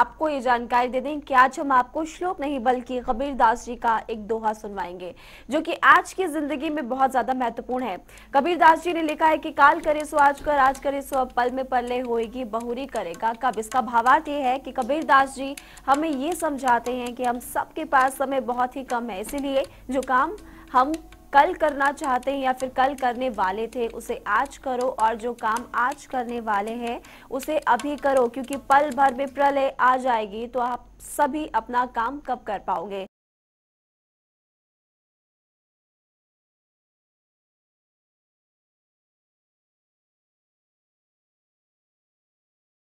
आपको ये जानकारी दे दें कि आज हम आपको श्लोक नहीं बल्कि कबीर दास जी का एक दोहा सुनवाएंगे जो कि आज की जिंदगी में बहुत ज्यादा महत्वपूर्ण है कबीर दास जी ने लिखा है कि काल करे सो आज कर आज करे सो अब पल में पल्ले होएगी बहुरी करेगा कब इसका भावार्थ ये है कि कबीर दास जी हमें ये समझाते हैं कि हम सबके पास समय बहुत ही कम है इसीलिए जो काम हम कल करना चाहते हैं या फिर कल करने वाले थे उसे आज करो और जो काम आज करने वाले हैं उसे अभी करो क्योंकि पल भर में प्रलय आ जाएगी तो आप सभी अपना काम कब कर पाओगे